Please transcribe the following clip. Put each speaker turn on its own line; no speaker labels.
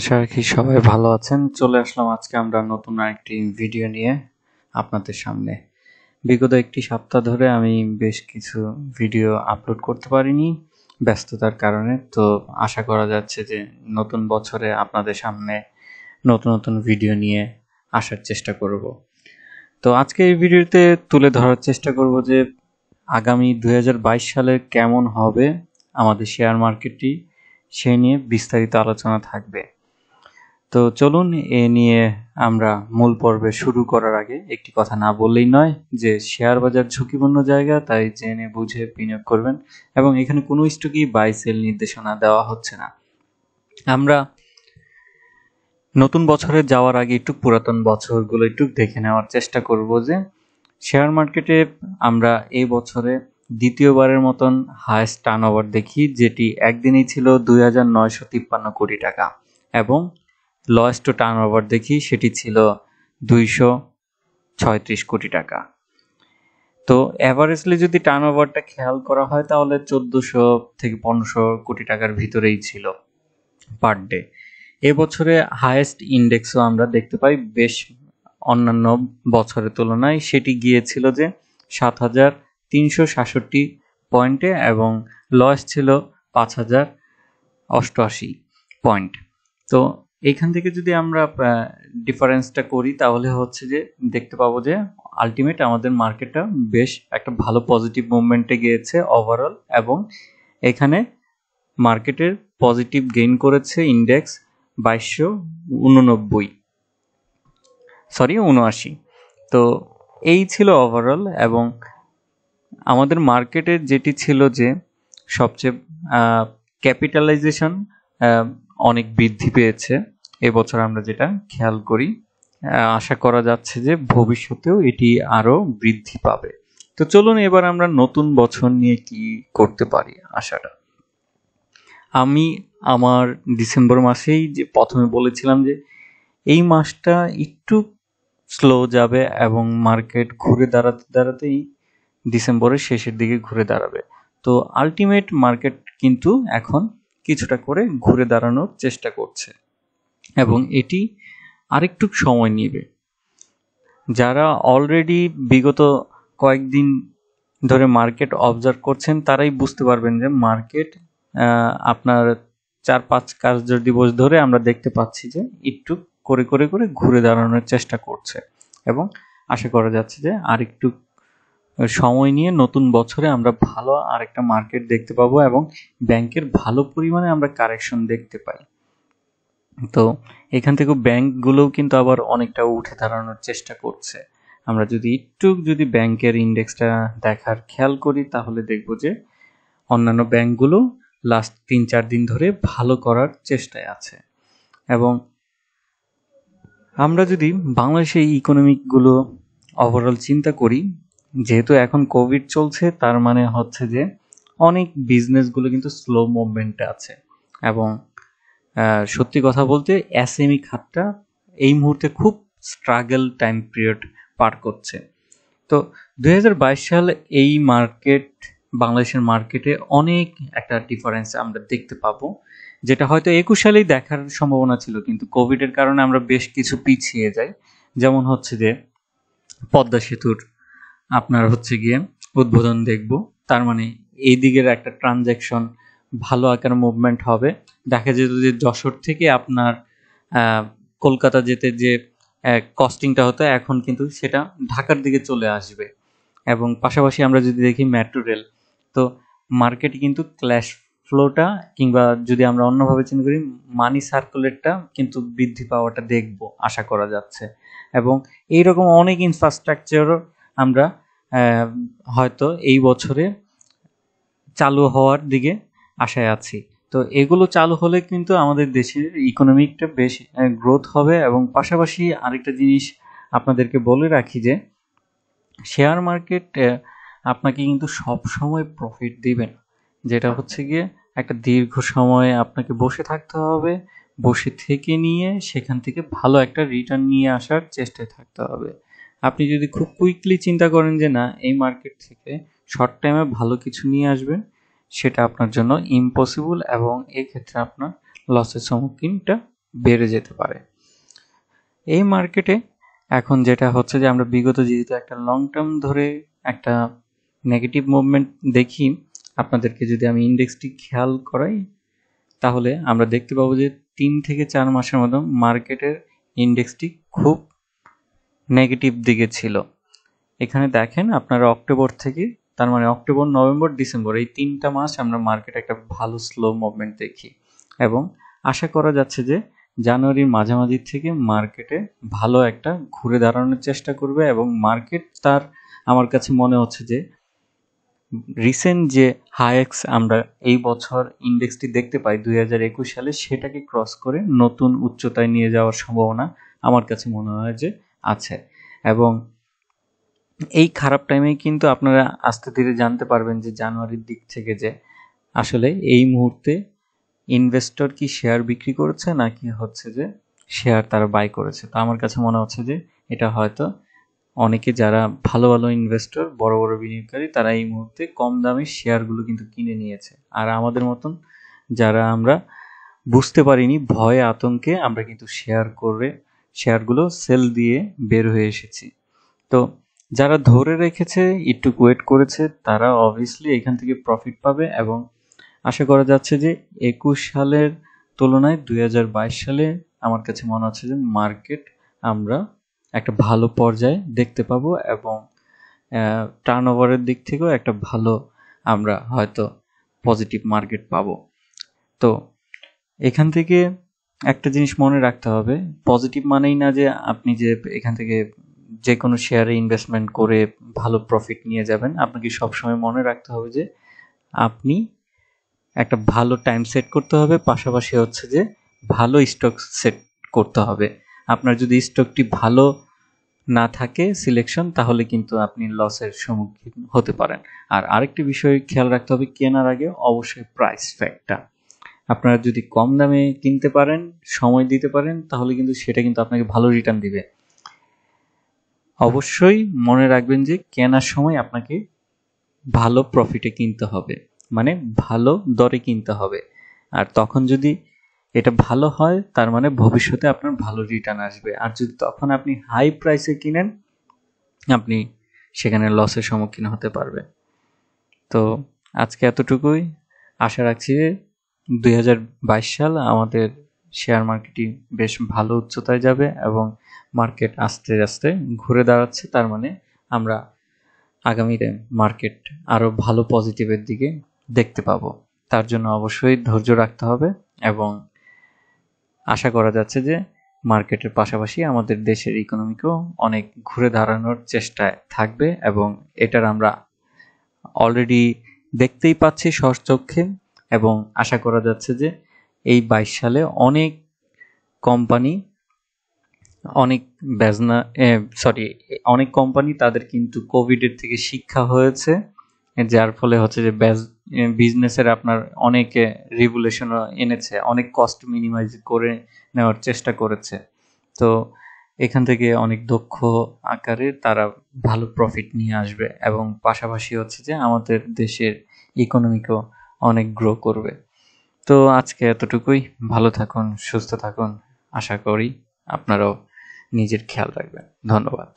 আশা রাখি সবাই ভালো আছেন চলে আসলাম আজকে আমরা নতুন আরেকটি ভিডিও নিয়ে আপনাদের সামনে বিগত একটি সপ্তাহ ধরে আমি বেশ কিছু ভিডিও আপলোড করতে পারিনি ব্যস্ততার কারণে তো আশা করা যাচ্ছে যে নতুন বছরে আপনাদের সামনে নতুন নতুন ভিডিও নিয়ে আসার চেষ্টা করব তো আজকে এই ভিডিওতে তুলে ধরার চেষ্টা করব যে আগামী দুই সালে কেমন হবে আমাদের শেয়ার মার্কেটটি সে নিয়ে বিস্তারিত আলোচনা থাকবে তো চলুন এ নিয়ে আমরা মূল পর্বে শুরু করার আগে একটি কথা না বললেই নয় যে শেয়ার বাজার ঝুঁকিপূর্ণ জায়গা তাই জেনে বুঝে বিনিয়োগ করবেন এবং এখানে কোনো স্টকই বাই সেল নির্দেশনা দেওয়া হচ্ছে না আমরা নতুন বছরে যাওয়ার আগে একটু পুরাতন বছরগুলো একটু দেখে নেওয়ার চেষ্টা করব যে শেয়ার মার্কেটে আমরা এই বছরে দ্বিতীয়বারের মতন হায়েস্ট টার্ন দেখি যেটি একদিনই ছিল দুই হাজার নয়শো তিপ্পান্ন কোটি টাকা এবং লস টু টার্ন ওভার দেখি সেটি ছিল দুইশো ছয়ত্রিশ কোটি টাকা তো অ্যাভারেজলি যদি টার্ন ওভারটা খেয়াল করা হয় তাহলে চোদ্দোশো থেকে পনেরোশো কোটি টাকার ভিতরেই ছিল পার ডে এবছরে হায়েস্ট ইন্ডেক্সও আমরা দেখতে পাই বেশ অন্যান্য বছরের তুলনায় সেটি গিয়েছিল যে সাত হাজার তিনশো সাতষট্টি পয়েন্টে এবং লস ছিল পাঁচ হাজার অষ্টআশি পয়েন্ট তো এইখান থেকে যদি আমরা ডিফারেন্সটা করি তাহলে হচ্ছে যে দেখতে পাবো যে আলটিমেট আমাদের মার্কেটটা বেশ একটা ভালো পজিটিভ মুভমেন্টে গিয়েছে ওভারঅল এবং এখানে মার্কেটের পজিটিভ গেইন করেছে ইন্ডেক্স বাইশশো উননব্বই সরি উনআশি তো এই ছিল ওভারঅল এবং আমাদের মার্কেটের যেটি ছিল যে সবচেয়ে ক্যাপিটালাইজেশন অনেক বৃদ্ধি পেয়েছে এবছর আমরা যেটা খেয়াল করি আশা করা যাচ্ছে যে ভবিষ্যতেও এটি আরও বৃদ্ধি পাবে তো চলুন এবার আমরা নতুন বছর নিয়ে কি করতে পারি আশাটা আমি আমার ডিসেম্বর মাসেই যে প্রথমে বলেছিলাম যে এই মাসটা একটু স্লো যাবে এবং মার্কেট ঘুরে দাঁড়াতে দাঁড়াতেই ডিসেম্বরের শেষের দিকে ঘুরে দাঁড়াবে তো আলটিমেট মার্কেট কিন্তু এখন কিছুটা করে ঘুরে দাঁড়ানোর চেষ্টা করছে এবং এটি আরেকটু সময় নেবে যারা অলরেডি বিগত কয়েকদিন ধরে মার্কেট অবজার্ভ করছেন তারাই বুঝতে পারবেন যে মার্কেট আপনার চার পাঁচ কার্য দিবস ধরে আমরা দেখতে পাচ্ছি যে একটু করে করে করে ঘুরে দাঁড়ানোর চেষ্টা করছে এবং আশা করা যাচ্ছে যে আরেকটু সময় নিয়ে নতুন বছরে আমরা ভালো আরেকটা মার্কেট দেখতে পাবো এবং ব্যাংকের ভালো পরিমাণে আমরা কারেকশন দেখতে পাই তো এখান থেকে ব্যাংকগুলোও কিন্তু আবার অনেকটা উঠে দাঁড়ানোর চেষ্টা করছে আমরা যদি একটু যদি ব্যাংকের ইন্ডেক্সটা দেখার খেয়াল করি তাহলে দেখব যে অন্যান্য ব্যাংকগুলো লাস্ট তিন চার দিন ধরে ভালো করার চেষ্টায় আছে এবং আমরা যদি বাংলাদেশের ইকোনমিকগুলো ওভারঅল চিন্তা করি যেহেতু এখন কোভিড চলছে তার মানে হচ্ছে যে অনেক বিজনেসগুলো কিন্তু স্লো মুভমেন্টে আছে এবং সত্যি কথা বলতে এসএমই e খাতটা এই মুহূর্তে খুব স্ট্রাগল টাইম পিরিয়ড পার করছে তো দুই সাল এই মার্কেট বাংলাদেশের মার্কেটে অনেক একটা ডিফারেন্স আমরা দেখতে পাবো যেটা হয়তো একুশ সালেই দেখার সম্ভাবনা ছিল কিন্তু কোভিডের কারণে আমরা বেশ কিছু পিছিয়ে যাই যেমন হচ্ছে যে পদ্মা সেতুর আপনার হচ্ছে গিয়ে উদ্বোধন দেখব তার মানে এই দিকের একটা ট্রানজ্যাকশন ভালো আকার মুভমেন্ট হবে দেখা যেত যে যশোর থেকে আপনার কলকাতা যেতে যে কস্টিংটা হতো এখন কিন্তু সেটা ঢাকার দিকে চলে আসবে এবং পাশাপাশি আমরা যদি দেখি মেট্রো রেল তো মার্কেটে কিন্তু ক্ল্যাশ ফ্লোটা কিংবা যদি আমরা অন্যভাবে চিন্তা করি মানি সার্কুলেটটা কিন্তু বৃদ্ধি পাওয়াটা দেখব আশা করা যাচ্ছে এবং এইরকম অনেক ইনফ্রাস্ট্রাকচারও আমরা হয়তো এই বছরে চালু হওয়ার দিকে আশায় আছি তো এগুলো চালু হলে কিন্তু আমাদের দেশের ইকোনমিকটা বেশ গ্রোথ হবে এবং পাশাপাশি আরেকটা জিনিস আপনাদেরকে বলে রাখি যে শেয়ার মার্কেট আপনাকে কিন্তু সব সময় প্রফিট দিবে না যেটা হচ্ছে গিয়ে একটা দীর্ঘ সময় আপনাকে বসে থাকতে হবে বসে থেকে নিয়ে সেখান থেকে ভালো একটা রিটার্ন নিয়ে আসার চেষ্টায় থাকতে হবে আপনি যদি খুব কুইকলি চিন্তা করেন যে না এই মার্কেট থেকে শর্ট টাইমে ভালো কিছু নিয়ে আসবেন সেটা আপনার জন্য ইম্পসিবল এবং এক্ষেত্রে আপনার লসের সম্মুখীনটা বেড়ে যেতে পারে এই মার্কেটে এখন যেটা হচ্ছে যে আমরা বিগত যেহেতু একটা লং টার্ম ধরে একটা নেগেটিভ মুভমেন্ট দেখি আপনাদেরকে যদি আমি ইন্ডেক্সটি খেয়াল করাই তাহলে আমরা দেখতে পাবো যে তিন থেকে চার মাসের মতো মার্কেটের ইন্ডেক্সটি খুব নেগেটিভ দিকে ছিল এখানে দেখেন আপনারা অক্টোবর থেকে তার মানে অক্টোবর নভেম্বর ডিসেম্বর এই তিনটা মাস আমরা মার্কেটে একটা ভালো স্লো মুভমেন্ট দেখি এবং আশা করা যাচ্ছে যে জানুয়ারির মাঝামাঝি থেকে মার্কেটে ভালো একটা ঘুরে দাঁড়ানোর চেষ্টা করবে এবং মার্কেট তার আমার কাছে মনে হচ্ছে যে রিসেন্ট যে হায়েক্স আমরা এই বছর ইন্ডেক্সটি দেখতে পাই দুই সালে সেটাকে ক্রস করে নতুন উচ্চতায় নিয়ে যাওয়ার সম্ভাবনা আমার কাছে মনে হয় যে আছে এবং এই খারাপ টাইমেই কিন্তু আপনারা আস্তে ধীরে জানতে পারবেন যে জানুয়ারির দিক থেকে যে আসলে এই মুহূর্তে ইনভেস্টর কি শেয়ার বিক্রি করেছে নাকি হচ্ছে যে শেয়ার তারা বাই করেছে তো আমার কাছে মনে হচ্ছে যে এটা হয়তো অনেকে যারা ভালো ভালো ইনভেস্টর বড় বড় বিনিয়োগকারী তারা এই মুহূর্তে কম দামে শেয়ারগুলো কিন্তু কিনে নিয়েছে আর আমাদের মতন যারা আমরা বুঝতে পারিনি ভয়ে আতঙ্কে আমরা কিন্তু শেয়ার করে শেয়ারগুলো সেল দিয়ে বের হয়ে এসেছি তো যারা ধরে রেখেছে একটু ওয়েট করেছে তারা অবভিয়াসলি এখান থেকে প্রফিট পাবে এবং আশা করা যাচ্ছে যে একুশ সালের তুলনায় দুই সালে আমার কাছে মনে হচ্ছে যে মার্কেট আমরা একটা ভালো পর্যায়ে দেখতে পাবো এবং টার্ন ওভারের দিক থেকেও একটা ভালো আমরা হয়তো পজিটিভ মার্কেট পাবো তো এখান থেকে একটা জিনিস মনে রাখতে হবে পজিটিভ মানেই না যে আপনি যে এখান থেকে যে কোনো শেয়ারে ইনভেস্টমেন্ট করে ভালো প্রফিট নিয়ে যাবেন আপনাকে সবসময় মনে রাখতে হবে যে আপনি একটা ভালো টাইম সেট করতে হবে পাশাপাশি হচ্ছে যে ভালো স্টক সেট করতে হবে আপনার যদি স্টকটি ভালো না থাকে সিলেকশন তাহলে কিন্তু আপনি লসের সম্মুখীন হতে পারেন আর আরেকটি বিষয় খেয়াল রাখতে হবে কেনার আগে অবশ্যই প্রাইস ফ্যাক্টটা আপনারা যদি কম দামে কিনতে পারেন সময় দিতে পারেন তাহলে কিন্তু সেটা কিন্তু আপনাকে ভালো রিটার্ন দিবে অবশ্যই মনে রাখবেন যে কেনার সময় আপনাকে ভালো প্রফিটে কিনতে হবে মানে ভালো দরে কিনতে হবে আর তখন যদি এটা ভালো হয় তার মানে ভবিষ্যতে আপনার ভালো রিটার্ন আসবে আর যদি তখন আপনি হাই প্রাইসে কিনেন আপনি সেখানে লসের সম্মুখীন হতে পারবে তো আজকে এতটুকুই আশা রাখছি যে দুই সাল আমাদের শেয়ার মার্কেটটি বেশ ভালো উচ্চতায় যাবে এবং মার্কেট আস্তে আস্তে ঘুরে দাঁড়াচ্ছে তার মানে আমরা আগামীতে মার্কেট আরও ভালো পজিটিভের দিকে দেখতে পাবো তার জন্য অবশ্যই ধৈর্য রাখতে হবে এবং আশা করা যাচ্ছে যে মার্কেটের পাশাপাশি আমাদের দেশের ইকোনমিকেও অনেক ঘুরে দাঁড়ানোর চেষ্টায় থাকবে এবং এটার আমরা অলরেডি দেখতেই পাচ্ছি সচক্ষে এবং আশা করা যাচ্ছে যে এই বাইশ সালে অনেক কোম্পানি অনেক বেজনা সরি অনেক কোম্পানি তাদের কিন্তু কোভিডের থেকে শিক্ষা হয়েছে যার ফলে হচ্ছে যে বিজনেসের আপনার অনেক রেগুলেশন এনেছে অনেক কস্ট মিনিমাইজ করে নেওয়ার চেষ্টা করেছে তো এখান থেকে অনেক দক্ষ আকারে তারা ভালো প্রফিট নিয়ে আসবে এবং পাশাপাশি হচ্ছে যে আমাদের দেশের ইকোনমিকও অনেক গ্রো করবে তো আজকে এতটুকুই ভালো থাকুন সুস্থ থাকুন আশা করি আপনারাও নিজের খেয়াল রাখবেন ধন্যবাদ